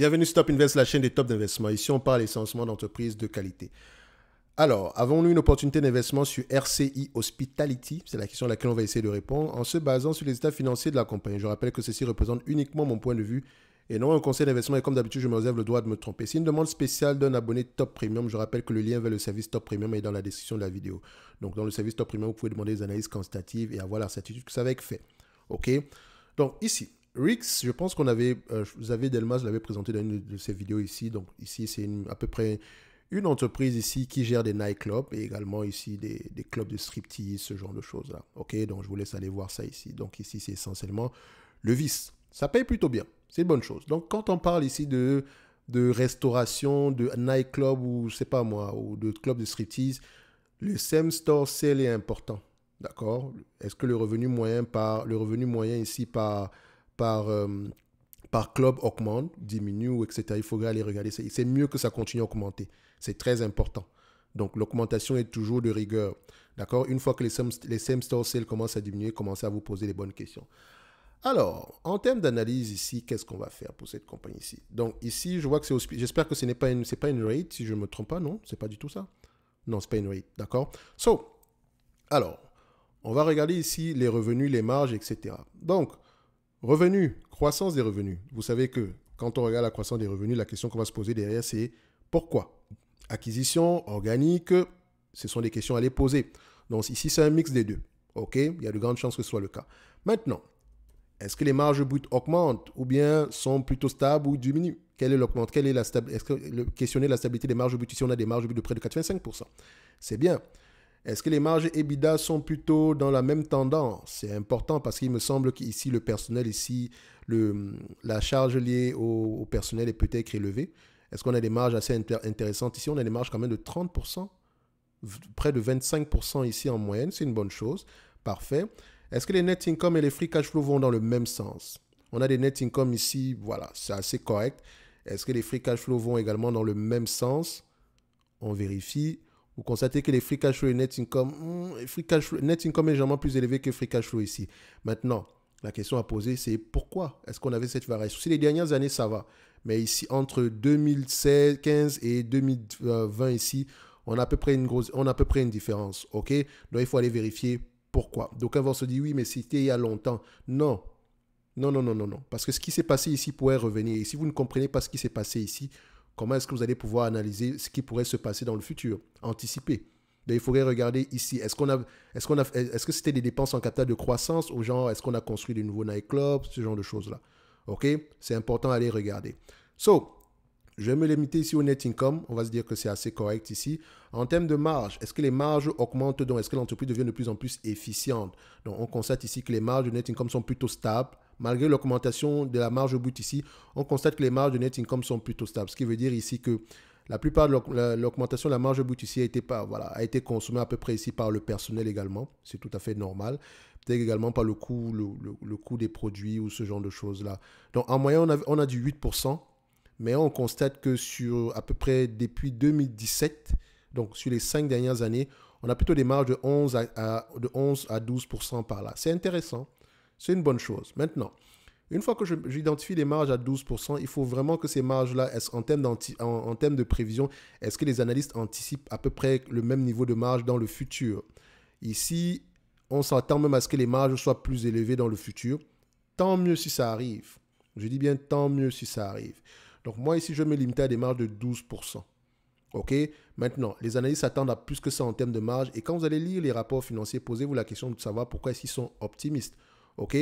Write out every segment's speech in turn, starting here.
Bienvenue sur Top Invest, la chaîne des top d'investissement. Ici, on parle essentiellement d'entreprises de qualité. Alors, avons-nous une opportunité d'investissement sur RCI Hospitality C'est la question à laquelle on va essayer de répondre en se basant sur les états financiers de la compagnie. Je rappelle que ceci représente uniquement mon point de vue et non un conseil d'investissement. Et comme d'habitude, je me réserve le droit de me tromper. C'est une demande spéciale d'un abonné Top Premium. Je rappelle que le lien vers le service Top Premium est dans la description de la vidéo. Donc, dans le service Top Premium, vous pouvez demander des analyses quantitatives et avoir la certitude que ça va être fait. OK Donc, ici, Rix, je pense qu'on avait, vous euh, avez Delmas l'avait présenté dans une de ses vidéos ici. Donc ici, c'est à peu près une entreprise ici qui gère des nightclubs et également ici des, clubs de striptease, ce genre de choses-là. Ok, donc je vous laisse aller voir ça ici. Donc ici, c'est essentiellement le vice. Ça paye plutôt bien, c'est une bonne chose. Donc quand on parle ici de, de restauration, de nightclub ou je sais pas moi, ou de club de striptease, le same store sale est important. D'accord Est-ce que le revenu moyen par le revenu moyen ici par par, euh, par club augmente, diminue, etc. Il faudrait aller regarder. C'est mieux que ça continue à augmenter. C'est très important. Donc l'augmentation est toujours de rigueur. D'accord Une fois que les, same, les same store sales commencent à diminuer, commencez à vous poser les bonnes questions. Alors, en termes d'analyse ici, qu'est-ce qu'on va faire pour cette compagnie ici Donc ici, je vois que c'est j'espère que ce n'est pas une pas une rate si je ne me trompe pas, non, c'est pas du tout ça. Non, c'est pas une rate, d'accord So, alors, on va regarder ici les revenus, les marges, etc. Donc, Revenus, croissance des revenus. Vous savez que quand on regarde la croissance des revenus, la question qu'on va se poser derrière, c'est pourquoi Acquisition, organique, ce sont des questions à les poser. Donc ici, c'est un mix des deux. OK Il y a de grandes chances que ce soit le cas. Maintenant, est-ce que les marges brutes augmentent ou bien sont plutôt stables ou diminuent Quelle est l'augmente Quelle est la stabilité ce que questionner la stabilité des marges brutes ici, on a des marges brutes de près de 85%. C'est bien. Est-ce que les marges EBITDA sont plutôt dans la même tendance C'est important parce qu'il me semble qu'ici, le personnel, ici, le, la charge liée au, personnel est peut-être élevée. Est-ce qu'on a des marges assez intéressantes ici On a des marges quand même de 30%, près de 25% ici en moyenne. C'est une bonne chose. Parfait. Est-ce que les net income et les free cash flow vont dans le même sens On a des net income ici, voilà, c'est assez correct. Est-ce que les free cash flow vont également dans le même sens On vérifie vous constatez que les free cash flow et net income, hmm, free net income est légèrement plus élevé que free cash flow ici. Maintenant, la question à poser, c'est pourquoi est-ce qu'on avait cette variation Si les dernières années, ça va. Mais ici, entre 2015 et 2020, ici, on a à peu près une, grosse, on a à peu près une différence. OK Donc, il faut aller vérifier pourquoi. Donc avant, vont se dire, oui, mais c'était il y a longtemps. Non. Non, non, non, non, non. Parce que ce qui s'est passé ici pourrait revenir. Et si vous ne comprenez pas ce qui s'est passé ici, Comment est-ce que vous allez pouvoir analyser ce qui pourrait se passer dans le futur, anticiper ben, il faudrait regarder ici. Est-ce qu'on que c'était des dépenses en capital de croissance ou genre est-ce qu'on a construit des nouveaux nightclubs, ce genre de choses là. Ok, c'est important d'aller regarder. So, je vais me limiter ici au net income. On va se dire que c'est assez correct ici. En termes de marge, est-ce que les marges augmentent donc est-ce que l'entreprise devient de plus en plus efficiente Donc on constate ici que les marges du net income sont plutôt stables malgré l'augmentation de la marge au bout ici, on constate que les marges de net income sont plutôt stables. Ce qui veut dire ici que la plupart de l'augmentation de la marge brute ici a été, voilà, a été consommée à peu près ici par le personnel également. C'est tout à fait normal. Peut-être également par le coût, des produits ou ce genre de choses-là. Donc en moyenne, on a, on a du 8%, mais on constate que sur à peu près depuis 2017, donc sur les cinq dernières années, on a plutôt des marges de 11 de 11 à 12% par là. C'est intéressant. C'est une bonne chose. Maintenant, une fois que j'identifie les marges à 12%, il faut vraiment que ces marges-là, en, en termes de prévision, est-ce que les analystes anticipent à peu près le même niveau de marge dans le futur Ici, on s'attend même à ce que les marges soient plus élevées dans le futur. Tant mieux si ça arrive. Je dis bien tant mieux si ça arrive. Donc moi ici, je me limiter à des marges de 12%. OK Maintenant, les analystes s'attendent à plus que ça en termes de marge. Et quand vous allez lire les rapports financiers, posez-vous la question de savoir pourquoi ils sont optimistes. OK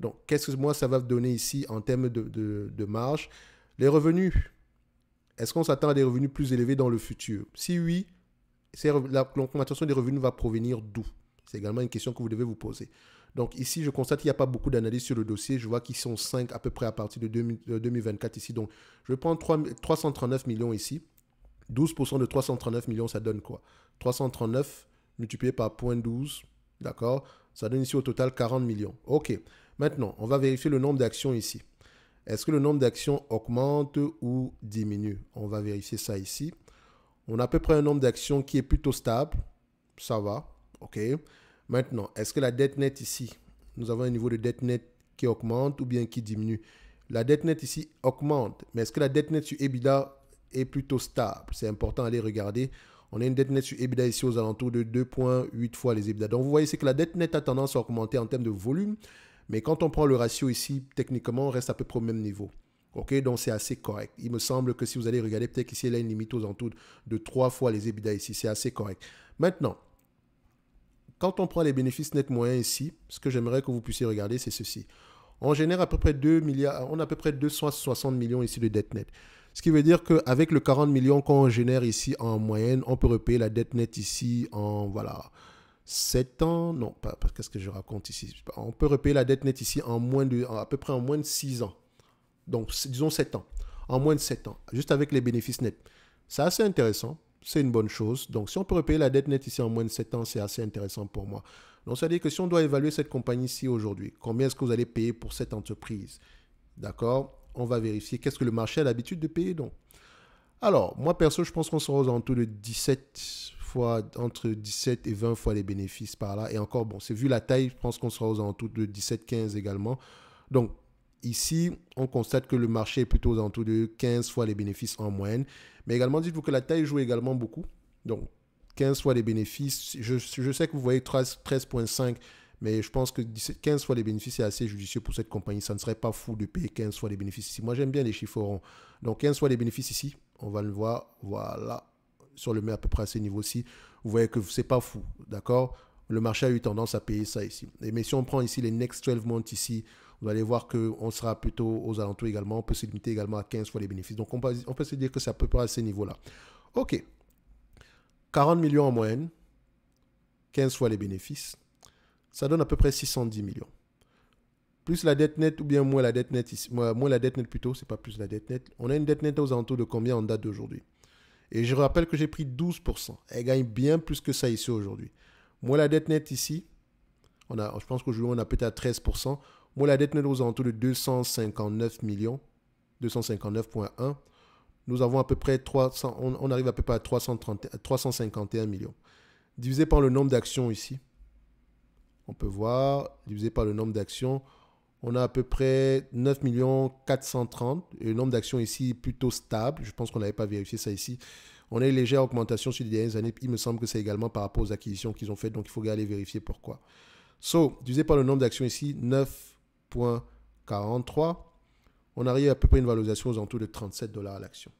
Donc, qu'est-ce que moi, ça va donner ici en termes de, marge Les revenus. Est-ce qu'on s'attend à des revenus plus élevés dans le futur Si oui, la l'attention des revenus va provenir d'où C'est également une question que vous devez vous poser. Donc ici, je constate qu'il n'y a pas beaucoup d'analyses sur le dossier. Je vois qu'ils sont 5 à peu près à partir de 2024 euh, ici. Donc, je vais prendre 339 millions ici. 12% de 339 millions, ça donne quoi 339 multiplié par 0.12, d'accord ça donne ici au total 40 millions. OK. Maintenant, on va vérifier le nombre d'actions ici. Est-ce que le nombre d'actions augmente ou diminue On va vérifier ça ici. On a à peu près un nombre d'actions qui est plutôt stable. Ça va. OK. Maintenant, est-ce que la dette nette ici, nous avons un niveau de dette nette qui augmente ou bien qui diminue La dette nette ici augmente, mais est-ce que la dette nette sur EBITDA est plutôt stable C'est important d'aller regarder. On a une dette nette sur EBITDA ici aux alentours de 2,8 fois les EBITDA. Donc vous voyez, c'est que la dette nette a tendance à augmenter en termes de volume. Mais quand on prend le ratio ici, techniquement, on reste à peu près au même niveau. OK, donc c'est assez correct. Il me semble que si vous allez regarder, peut-être qu'ici, il a une limite aux alentours de 3 fois les EBITDA ici. C'est assez correct. Maintenant, quand on prend les bénéfices nets moyens ici, ce que j'aimerais que vous puissiez regarder, c'est ceci on génère à peu près 2 milliards, on a à peu près 260 millions ici de dette nette. Ce qui veut dire qu'avec le 40 millions qu'on génère ici en moyenne, on peut repayer la dette nette ici en, voilà, 7 ans, non, pas, qu'est-ce que je raconte ici On peut repayer la dette nette ici en moins de, à peu près en moins de 6 ans. Donc, disons 7 ans. En moins de 7 ans, juste avec les bénéfices nets. C'est assez intéressant, c'est une bonne chose. Donc, si on peut repayer la dette nette ici en moins de 7 ans, c'est assez intéressant pour moi. Donc, ça veut dire que si on doit évaluer cette compagnie-ci aujourd'hui, combien est-ce que vous allez payer pour cette entreprise D'accord On va vérifier qu'est-ce que le marché a l'habitude de payer. Donc, alors, moi perso, je pense qu'on sera aux alentours de 17 fois, entre 17 et 20 fois les bénéfices par là. Et encore, bon, c'est vu la taille, je pense qu'on sera aux alentours de 17-15 également. Donc, ici, on constate que le marché est plutôt aux alentours de 15 fois les bénéfices en moyenne. Mais également, dites-vous que la taille joue également beaucoup. Donc, 15 fois les bénéfices. Je, sais que vous voyez 13,5, mais je pense que 15 fois les bénéfices c'est assez judicieux pour cette compagnie. Ça ne serait pas fou de payer 15 fois les bénéfices ici. Moi, j'aime bien les chiffres ronds. Donc, 15 fois les bénéfices ici, on va le voir. Voilà. Sur le met à peu près à ce niveau-ci. Vous voyez que c'est pas fou. D'accord Le marché a eu tendance à payer ça ici. mais si on prend ici les next 12 months ici, vous allez voir qu'on sera plutôt aux alentours également. On peut se limiter également à 15 fois les bénéfices. Donc, on peut, on peut se dire que c'est à peu près à ces niveaux-là. OK. 40 millions en moyenne, 15 fois les bénéfices, ça donne à peu près 610 millions. Plus la dette nette, ou bien moins la dette nette, ici, moins, la dette nette plutôt, c'est pas plus la dette nette. On a une dette nette aux alentours de combien en date d'aujourd'hui Et je rappelle que j'ai pris 12%. Elle gagne bien plus que ça ici aujourd'hui. Moins la dette nette ici, on a, je pense qu'aujourd'hui on a peut-être 13%. Moins la dette nette aux alentours de 259 millions, 259.1 nous avons à peu près 300, on, arrive à peu près à 351 millions. Divisé par le nombre d'actions ici, on peut voir, divisé par le nombre d'actions, on a à peu près 9 430 et le nombre d'actions ici est plutôt stable. Je pense qu'on n'avait pas vérifié ça ici. On a une légère augmentation sur les dernières années. Il me semble que c'est également par rapport aux acquisitions qu'ils ont faites, donc il faut aller vérifier pourquoi. So, divisé par le nombre d'actions ici, 9.43 on arrive à peu près une valorisation aux alentours de 37 dollars à l'action.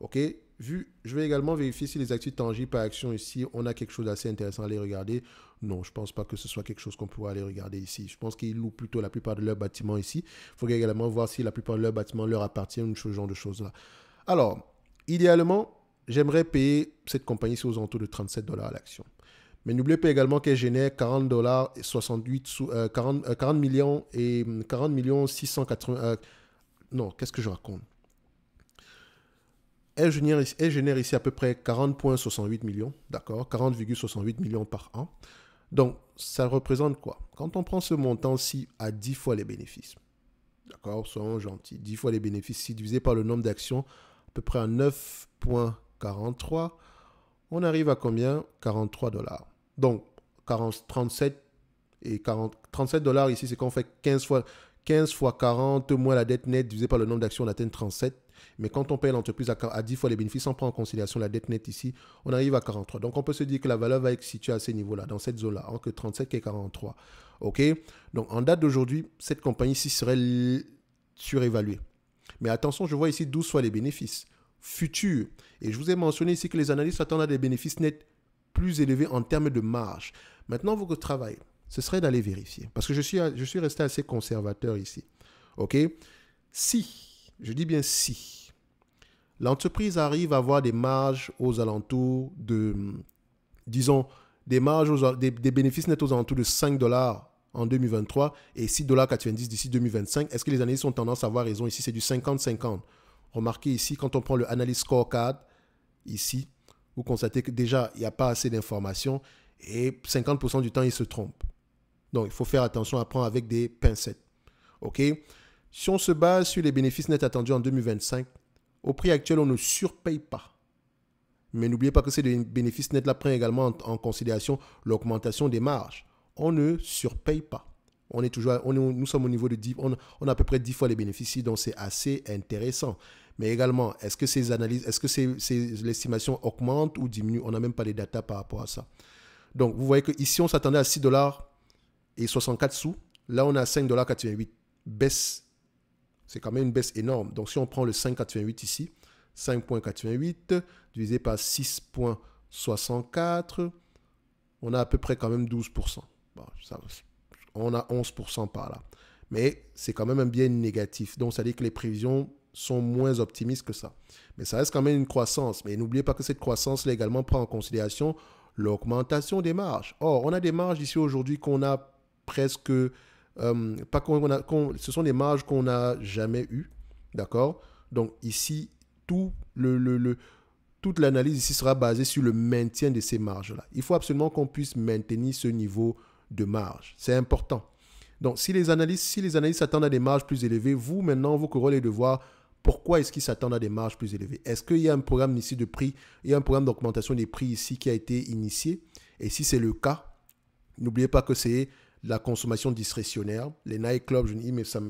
OK Vu, je vais également vérifier si les actifs tangibles par action ici, on a quelque chose d'assez intéressant à les regarder. Non, je ne pense pas que ce soit quelque chose qu'on pourrait aller regarder ici. Je pense qu'ils louent plutôt la plupart de leurs bâtiments ici. Il faut également voir si la plupart de leurs bâtiments leur appartiennent ou ce genre de choses-là. Alors, idéalement, j'aimerais payer cette compagnie ici aux alentours de 37 dollars à l'action. Mais n'oubliez pas également qu'elle génère 40 40, euh, euh, millions et 40 hum, millions 680 non, qu'est-ce que je raconte elle génère, ici à peu près 40,68 millions, d'accord 40,68 millions par an. Donc, ça représente quoi Quand on prend ce montant-ci à 10 fois les bénéfices, d'accord Soyons gentils, 10 fois les bénéfices, si divisé par le nombre d'actions, à peu près à 9,43, on arrive à combien 43 dollars. Donc, 37 et 37 dollars ici, c'est qu'on fait 15 fois, 15 fois 40 moins la dette nette divisé par le nombre d'actions, on atteint 37. Mais quand on paye l'entreprise à, 10 fois les bénéfices, on prend en considération la dette nette ici, on arrive à 43. Donc on peut se dire que la valeur va être située à ces niveaux-là, dans cette zone-là, entre 37 et 43. OK Donc en date d'aujourd'hui, cette compagnie ici serait surévaluée. Mais attention, je vois ici 12 fois les bénéfices futurs. Et je vous ai mentionné ici que les analystes attendent à des bénéfices nets plus élevés en termes de marge. Maintenant, vous que travaillez ce serait d'aller vérifier. Parce que je suis, je suis resté assez conservateur ici. OK Si, je dis bien si, l'entreprise arrive à avoir des marges aux alentours de, disons, des marges, des, bénéfices nets aux alentours de 5 dollars en 2023 et 6,90$ d'ici 2025. Est-ce que les analystes ont tendance à avoir raison ici C'est du 50-50. Remarquez ici, quand on prend le analyse scorecard, ici, vous constatez que déjà, il n'y a pas assez d'informations et 50% du temps, ils se trompent. Donc, il faut faire attention à prendre avec des pincettes. OK Si on se base sur les bénéfices nets attendus en 2025, au prix actuel, on ne surpaye pas. Mais n'oubliez pas que ces bénéfices nets là prennent également en, considération l'augmentation des marges. On ne surpaye pas. On est toujours, on nous sommes au niveau de 10, on, a à peu près 10 fois les bénéfices, donc c'est assez intéressant. Mais également, est-ce que ces analyses, est-ce que ces, l'estimation augmente ou diminue On n'a même pas les datas par rapport à ça. Donc, vous voyez que ici, on s'attendait à 6 dollars et 64 sous. Là, on a 5,88$. Baisse. C'est quand même une baisse énorme. Donc, si on prend le 5,88 ici, 5,88 divisé par 6,64, on a à peu près quand même 12%. ça, on a 11% par là. Mais c'est quand même un bien négatif. Donc, ça dit dire que les prévisions sont moins optimistes que ça. Mais ça reste quand même une croissance. Mais n'oubliez pas que cette croissance-là également prend en considération l'augmentation des marges. Or, on a des marges ici aujourd'hui qu'on a presque. Euh, pas on a, ce sont des marges qu'on n'a jamais eues. D'accord Donc ici, tout le, le, toute l'analyse ici sera basée sur le maintien de ces marges-là. Il faut absolument qu'on puisse maintenir ce niveau de marge. C'est important. Donc, si les analystes si les analystes s'attendent à des marges plus élevées, vous, maintenant, vous rôle de voir pourquoi est-ce qu'ils s'attendent à des marges plus élevées. Est-ce qu'il y a un programme ici de prix, il y a un programme d'augmentation des prix ici qui a été initié Et si c'est le cas, n'oubliez pas que c'est la consommation discrétionnaire. Les nightclubs, je,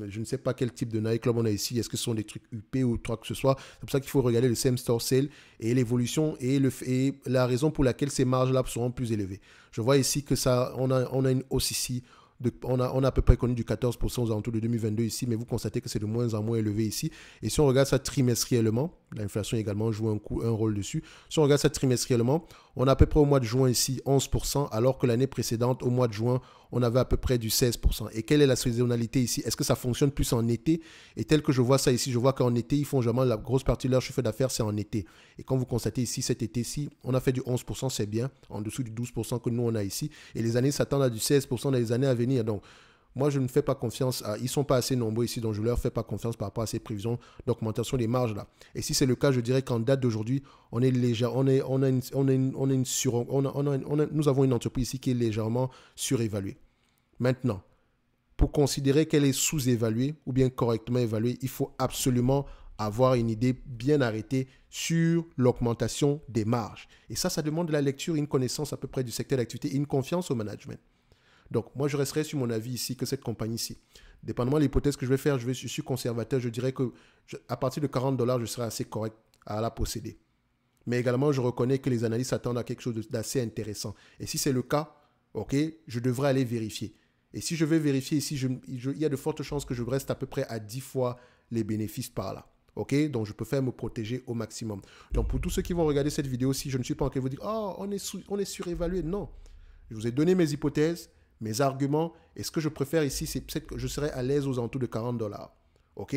je ne sais pas quel type de nightclub on a ici. Est-ce que ce sont des trucs UP ou trois que ce soit C'est pour ça qu'il faut regarder le same store sale et l'évolution et, le, et la raison pour laquelle ces marges-là seront plus élevées. Je vois ici que ça, on a, on a une hausse ici. on, a, on a à peu près connu du 14% aux alentours de 2022 ici, mais vous constatez que c'est de moins en moins élevé ici. Et si on regarde ça trimestriellement, L'inflation également joue un, coup, un rôle dessus. Si on regarde ça trimestriellement, on a à peu près au mois de juin ici 11%, alors que l'année précédente, au mois de juin, on avait à peu près du 16%. Et quelle est la saisonnalité ici Est-ce que ça fonctionne plus en été Et tel que je vois ça ici, je vois qu'en été, ils font généralement la grosse partie de leur chiffre d'affaires, c'est en été. Et quand vous constatez ici, cet été-ci, on a fait du 11%, c'est bien, en dessous du 12% que nous, on a ici. Et les années s'attendent à du 16% dans les années à venir. Donc, moi, je ne fais pas confiance à. Ils sont pas assez nombreux ici, donc je leur fais pas confiance par rapport à ces prévisions d'augmentation des marges là. Et si c'est le cas, je dirais qu'en date d'aujourd'hui, on est légère, on est, on a on nous avons une entreprise ici qui est légèrement surévaluée. Maintenant, pour considérer qu'elle est sous-évaluée ou bien correctement évaluée, il faut absolument avoir une idée bien arrêtée sur l'augmentation des marges. Et ça, ça demande de la lecture, une connaissance à peu près du secteur d'activité, une confiance au management. Donc moi, je resterai sur mon avis ici que cette compagnie-ci. Dépendamment de l'hypothèse que je vais faire, je, vais, suis conservateur, je dirais que à partir de 40 dollars, je serai assez correct à la posséder. Mais également, je reconnais que les analystes attendent à quelque chose d'assez intéressant. Et si c'est le cas, ok, je devrais aller vérifier. Et si je vais vérifier ici, il y a de fortes chances que je reste à peu près à 10 fois les bénéfices par là. Ok, donc je peux faire me protéger au maximum. Donc pour tous ceux qui vont regarder cette vidéo, si je ne suis pas en train de vous dire, oh, on est, on est surévalué, non. Je vous ai donné mes hypothèses mes arguments. Et ce que je préfère ici, c'est peut-être que je serai à l'aise aux alentours de 40 dollars. OK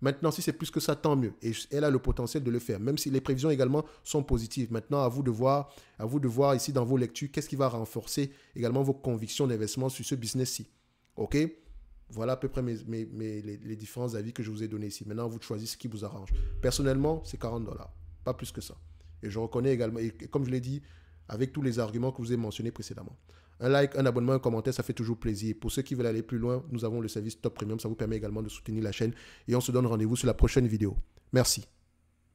Maintenant, si c'est plus que ça, tant mieux. Et elle a le potentiel de le faire, même si les prévisions également sont positives. Maintenant, à vous de voir, à vous de voir ici dans vos lectures, qu'est-ce qui va renforcer également vos convictions d'investissement sur ce business-ci. OK Voilà à peu près mes, les, différents avis que je vous ai donnés ici. Maintenant, vous choisissez ce qui vous arrange. Personnellement, c'est 40 dollars, pas plus que ça. Et je reconnais également, comme je l'ai dit, avec tous les arguments que vous avez mentionnés précédemment. Un like, un abonnement, un commentaire, ça fait toujours plaisir. Pour ceux qui veulent aller plus loin, nous avons le service Top Premium. Ça vous permet également de soutenir la chaîne. Et on se donne rendez-vous sur la prochaine vidéo. Merci.